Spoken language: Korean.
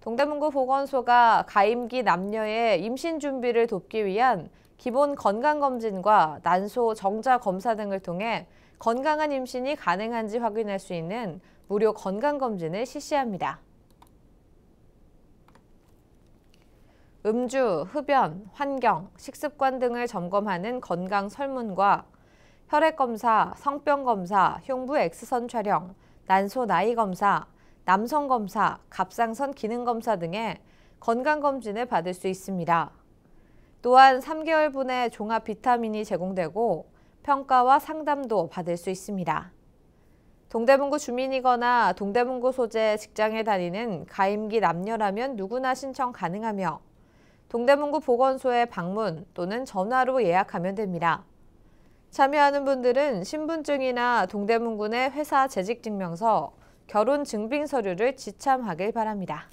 동대문구 보건소가 가임기 남녀의 임신 준비를 돕기 위한 기본 건강검진과 난소 정자 검사 등을 통해 건강한 임신이 가능한지 확인할 수 있는 무료 건강검진을 실시합니다. 음주, 흡연, 환경, 식습관 등을 점검하는 건강 설문과 혈액검사, 성병검사, 흉부 X선 촬영, 난소 나이 검사, 남성검사, 갑상선 기능검사 등의 건강검진을 받을 수 있습니다. 또한 3개월분의 종합 비타민이 제공되고 평가와 상담도 받을 수 있습니다. 동대문구 주민이거나 동대문구 소재 직장에 다니는 가임기 남녀라면 누구나 신청 가능하며 동대문구 보건소에 방문 또는 전화로 예약하면 됩니다. 참여하는 분들은 신분증이나 동대문구 내 회사 재직증명서, 결혼 증빙 서류를 지참하길 바랍니다.